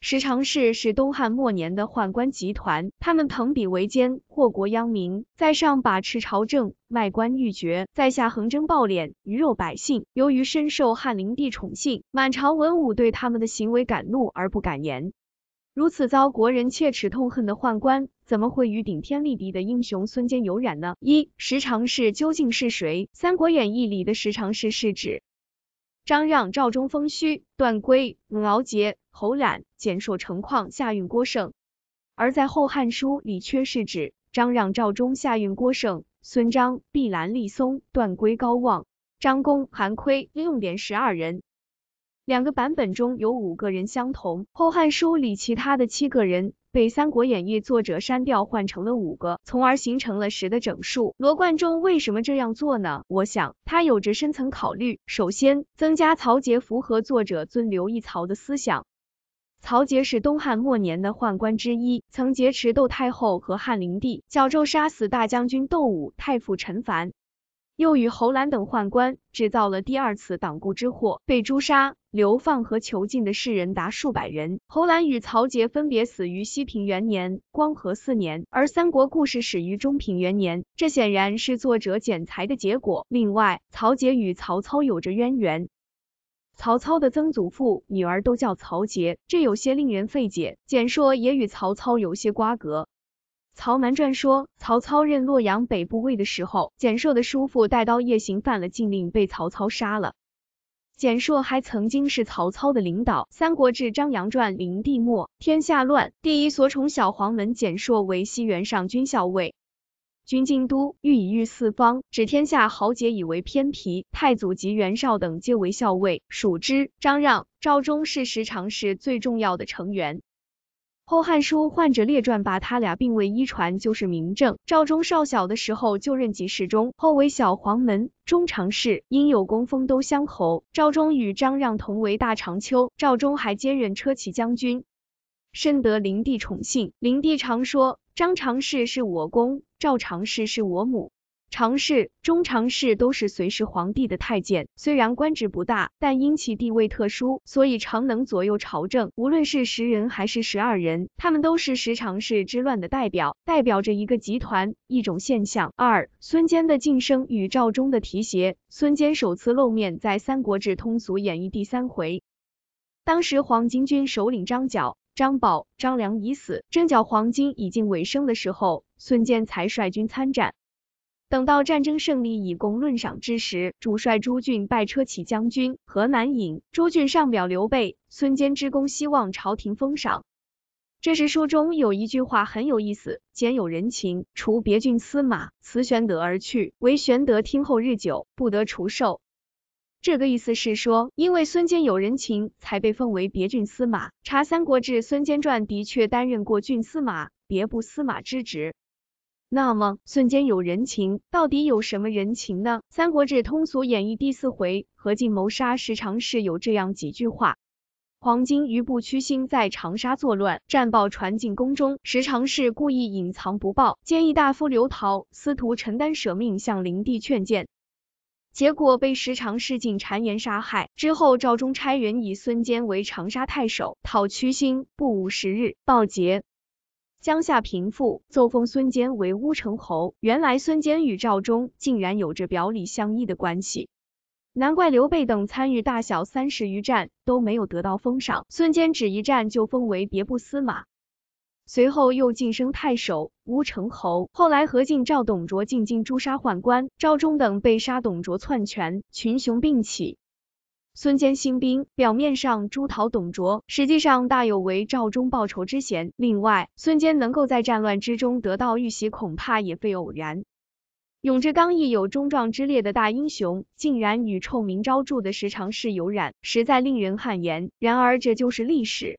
十常侍是东汉末年的宦官集团，他们捧笔为奸，祸国殃民，在上把持朝政，卖官鬻爵，在下横征暴敛，鱼肉百姓。由于深受汉灵帝宠幸，满朝文武对他们的行为敢怒而不敢言。如此遭国人切齿痛恨的宦官，怎么会与顶天立地的英雄孙坚有染呢？一十常侍究竟是谁？《三国演义》里的十常侍是指张让、赵忠、封虚、段珪、敖节、侯览、简硕、成况下运、郭胜，而在《后汉书》里却是指张让、赵忠、下运、郭胜、孙张、毕兰、立松、段珪、高望、张公、韩悝，六点十二人。两个版本中有五个人相同，《后汉书》里其他的七个人被《三国演义》作者删掉，换成了五个，从而形成了十的整数。罗贯中为什么这样做呢？我想他有着深层考虑。首先，增加曹节符合作者尊刘义曹的思想。曹节是东汉末年的宦官之一，曾劫持窦太后和汉灵帝，绞纣杀死大将军窦武、太傅陈蕃，又与侯兰等宦官制造了第二次党锢之祸，被诛杀、流放和囚禁的士人达数百人。侯兰与曹节分别死于西平元年、光和四年，而三国故事始于中平元年，这显然是作者剪裁的结果。另外，曹节与曹操有着渊源。曹操的曾祖父、女儿都叫曹节，这有些令人费解。简硕也与曹操有些瓜葛。《曹瞒传》说，曹操任洛阳北部尉的时候，简硕的叔父带刀夜行，犯了禁令，被曹操杀了。简硕还曾经是曹操的领导，《三国志张杨传》：灵帝末，天下乱，第一所宠小黄门简硕为西原上军校尉。军京都欲以御四方，指天下豪杰以为偏僻。太祖及袁绍等皆为校尉属之。张让、赵忠是十常侍最重要的成员。《后汉书宦者列传》把他俩并为一传，就是明证。赵忠少小的时候就任及侍中，后为小黄门，中常侍，因有功封都乡侯。赵忠与张让同为大长秋，赵忠还兼任车骑将军。深得灵帝宠幸，灵帝常说张常侍是我公，赵常侍是我母。常侍、中常侍都是随侍皇帝的太监，虽然官职不大，但因其地位特殊，所以常能左右朝政。无论是十人还是十二人，他们都是十常侍之乱的代表，代表着一个集团、一种现象。二、孙坚的晋升与赵忠的提携。孙坚首次露面在《三国志通俗演义》第三回，当时黄巾军首领张角。张宝、张良已死，征缴黄金已经尾声的时候，孙坚才率军参战。等到战争胜利以功论赏之时，主帅朱俊拜车骑将军，河南尹。朱俊上表刘备、孙坚之功，希望朝廷封赏。这时书中有一句话很有意思：“兼有人情，除别郡司马，辞玄德而去。唯玄德听后日久，不得除寿，这个意思是说，因为孙坚有人情，才被封为别郡司马。查《三国志·孙坚传》，的确担任过郡司马、别部司马之职。那么孙坚有人情，到底有什么人情呢？《三国志·通俗演义》第四回何进谋杀时常是有这样几句话：黄巾余部屈心在长沙作乱，战报传进宫中，时常是故意隐藏不报。建议大夫刘陶、司徒陈丹舍命向灵帝劝谏。结果被时常侍禁谗言杀害。之后赵忠差人以孙坚为长沙太守，讨屈心，不五十日，报捷，江夏平复，奏封孙坚为乌程侯。原来孙坚与赵忠竟然有着表里相依的关系，难怪刘备等参与大小三十余战都没有得到封赏，孙坚只一战就封为别部司马。随后又晋升太守、乌程侯。后来何进召董卓进京诛杀宦官，赵忠等被杀，董卓篡权，群雄并起。孙坚兴兵，表面上诛逃董卓，实际上大有为赵忠报仇之嫌。另外，孙坚能够在战乱之中得到玉玺，恐怕也非偶然。勇志刚毅、有忠壮之烈的大英雄，竟然与臭名昭著的十常侍有染，实在令人汗颜。然而，这就是历史。